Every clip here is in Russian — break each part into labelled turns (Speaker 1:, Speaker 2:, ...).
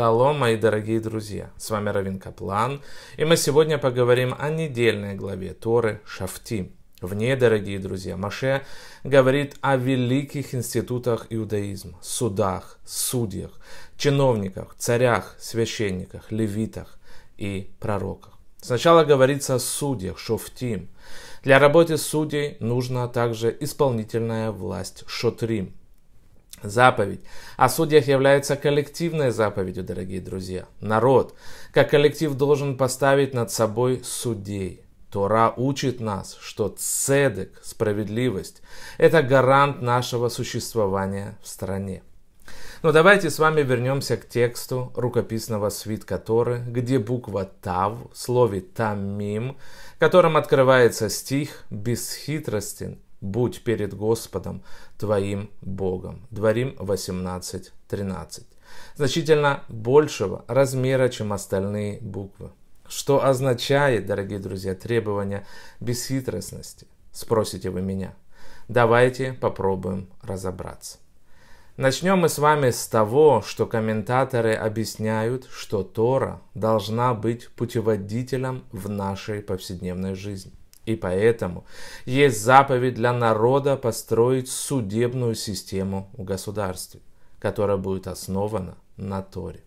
Speaker 1: Шалом, мои дорогие друзья! С вами Равин Каплан, и мы сегодня поговорим о недельной главе Торы Шафтим. В ней, дорогие друзья, Маше говорит о великих институтах иудаизма, судах, судьях, чиновниках, царях, священниках, левитах и пророках. Сначала говорится о судьях, шофтим. Для работы судей нужна также исполнительная власть, шотрим – заповедь. О судьях является коллективной заповедью, дорогие друзья. Народ, как коллектив, должен поставить над собой судей. Тора учит нас, что цедек, справедливость, это гарант нашего существования в стране. Но ну, давайте с вами вернемся к тексту рукописного свитка Торы, где буква «тав» в слове «тамим», которым открывается стих «бесхитростен будь перед Господом твоим Богом. Дворим 18.13. Значительно большего размера, чем остальные буквы. Что означает, дорогие друзья, требование бесхитростности? Спросите вы меня. Давайте попробуем разобраться. Начнем мы с вами с того, что комментаторы объясняют, что Тора должна быть путеводителем в нашей повседневной жизни. И поэтому есть заповедь для народа построить судебную систему в государстве, которая будет основана на Торе.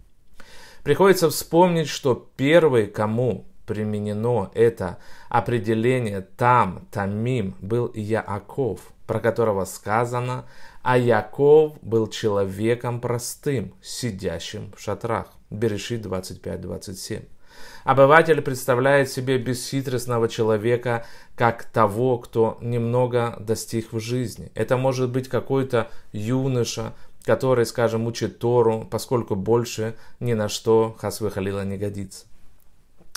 Speaker 1: Приходится вспомнить, что первый, кому применено это определение «там», «тамим» был Яаков, про которого сказано «А Яков был человеком простым, сидящим в шатрах». Берешит 25-27. Обыватель представляет себе бесхитростного человека как того, кто немного достиг в жизни. Это может быть какой-то юноша, который, скажем, учит Тору, поскольку больше ни на что Хасвы Халила не годится.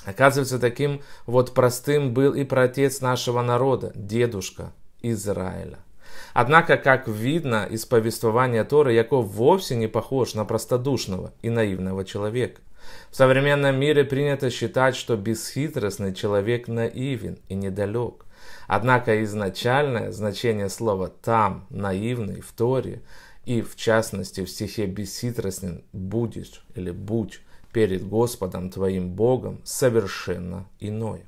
Speaker 1: Оказывается, таким вот простым был и протец нашего народа, дедушка Израиля. Однако, как видно из повествования Торы, Яков вовсе не похож на простодушного и наивного человека. В современном мире принято считать, что бесхитростный человек наивен и недалек. Однако изначальное значение слова «там» наивный в Торе и, в частности, в стихе «бесхитростен будешь» или «будь» перед Господом твоим Богом совершенно иное.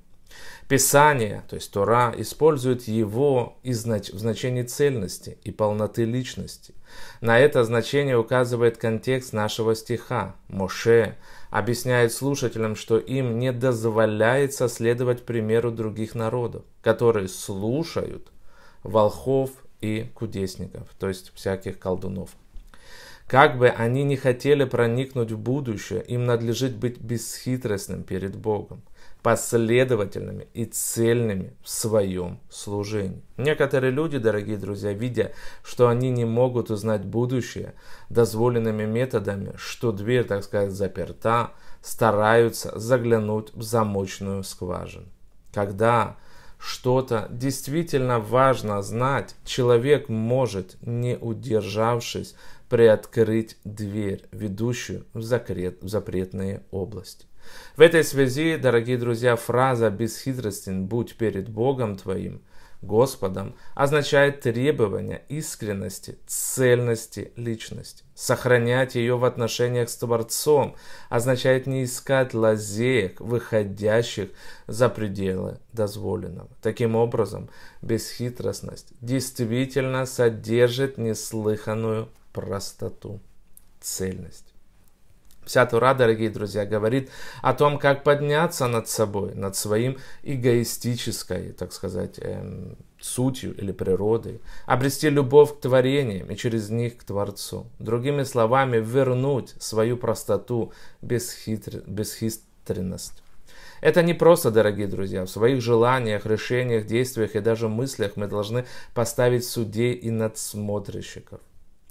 Speaker 1: Писание, то есть Тора, использует его в значении цельности и полноты личности. На это значение указывает контекст нашего стиха. Моше объясняет слушателям, что им не дозволяется следовать примеру других народов, которые слушают волхов и кудесников, то есть всяких колдунов. Как бы они ни хотели проникнуть в будущее, им надлежит быть бесхитростным перед Богом – последовательными и цельными в своем служении. Некоторые люди, дорогие друзья, видя, что они не могут узнать будущее дозволенными методами, что дверь, так сказать, заперта, стараются заглянуть в замочную скважину. Когда что-то действительно важно знать, человек может, не удержавшись, приоткрыть дверь, ведущую в, закрет, в запретные области. В этой связи, дорогие друзья, фраза «бесхитростен будь перед Богом твоим» Господом означает требование искренности, цельности личности. Сохранять ее в отношениях с Творцом означает не искать лазеек, выходящих за пределы дозволенного. Таким образом, бесхитростность действительно содержит неслыханную простоту, цельность. Вся Тура, дорогие друзья, говорит о том, как подняться над собой, над своим эгоистической, так сказать, эм, сутью или природой, обрести любовь к творениям и через них к Творцу. Другими словами, вернуть свою простоту, бесхитр... бесхитренность. Это не просто, дорогие друзья, в своих желаниях, решениях, действиях и даже мыслях мы должны поставить судей и надсмотрщиков.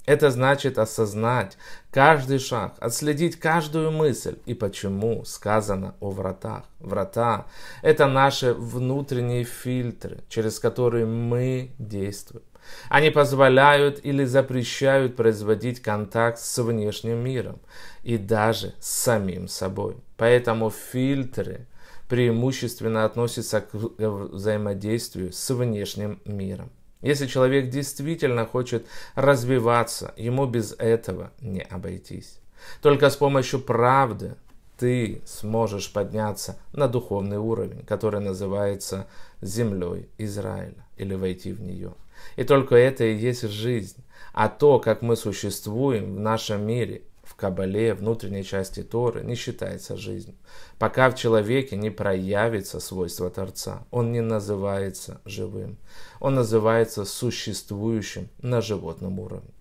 Speaker 1: Это значит осознать каждый шаг, отследить каждую мысль и почему сказано о вратах. Врата – это наши внутренние фильтры, через которые мы действуем. Они позволяют или запрещают производить контакт с внешним миром и даже с самим собой. Поэтому фильтры преимущественно относятся к взаимодействию с внешним миром. Если человек действительно хочет развиваться, ему без этого не обойтись. Только с помощью правды ты сможешь подняться на духовный уровень, который называется землей Израиля, или войти в нее. И только это и есть жизнь. А то, как мы существуем в нашем мире, Кабале, внутренней части Торы, не считается жизнью. Пока в человеке не проявится свойство Торца, он не называется живым. Он называется существующим на животном уровне.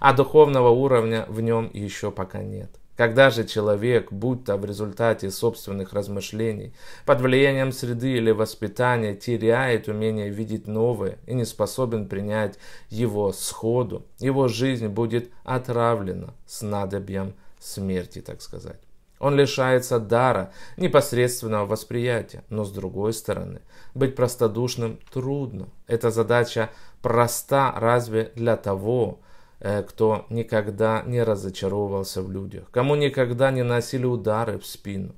Speaker 1: А духовного уровня в нем еще пока нет – когда же человек, будь то в результате собственных размышлений, под влиянием среды или воспитания, теряет умение видеть новое и не способен принять его сходу, его жизнь будет отравлена с снадобьем смерти, так сказать. Он лишается дара непосредственного восприятия, но с другой стороны, быть простодушным трудно. Эта задача проста разве для того, Э, кто никогда не разочаровывался в людях, кому никогда не носили удары в спину.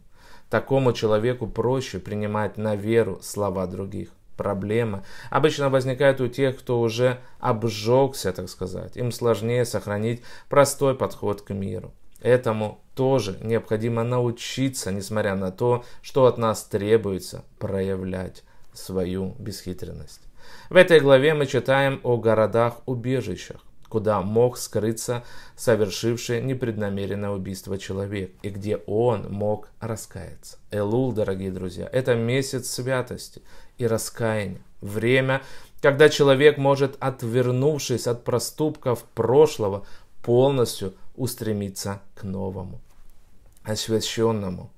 Speaker 1: Такому человеку проще принимать на веру слова других. Проблема обычно возникает у тех, кто уже обжегся, так сказать. Им сложнее сохранить простой подход к миру. Этому тоже необходимо научиться, несмотря на то, что от нас требуется проявлять свою бесхитренность. В этой главе мы читаем о городах-убежищах куда мог скрыться совершивший непреднамеренное убийство человек, и где он мог раскаяться. Элул, дорогие друзья, это месяц святости и раскаяния. Время, когда человек может, отвернувшись от проступков прошлого, полностью устремиться к новому, освященному,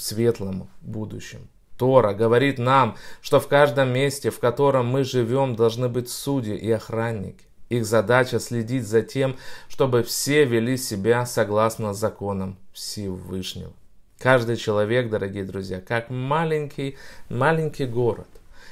Speaker 1: светлому будущему. Тора говорит нам, что в каждом месте, в котором мы живем, должны быть судьи и охранники. Их задача следить за тем, чтобы все вели себя согласно законам Всевышнего. Каждый человек, дорогие друзья, как маленький, маленький город.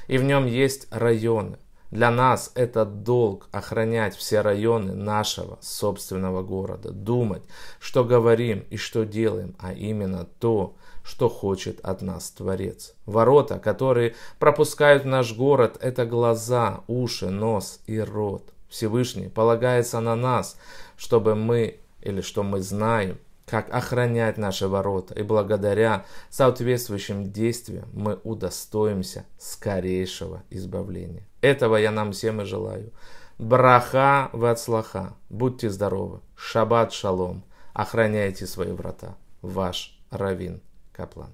Speaker 1: И в нем есть районы. Для нас это долг охранять все районы нашего собственного города, думать, что говорим и что делаем, а именно то, что хочет от нас Творец. Ворота, которые пропускают наш город, это глаза, уши, нос и рот. Всевышний полагается на нас, чтобы мы или что мы знаем, как охранять наши ворота, и благодаря соответствующим действиям мы удостоимся скорейшего избавления. Этого я нам всем и желаю. Браха вацлаха. Будьте здоровы. Шаббат шалом. Охраняйте свои врата. Ваш Равин Каплан.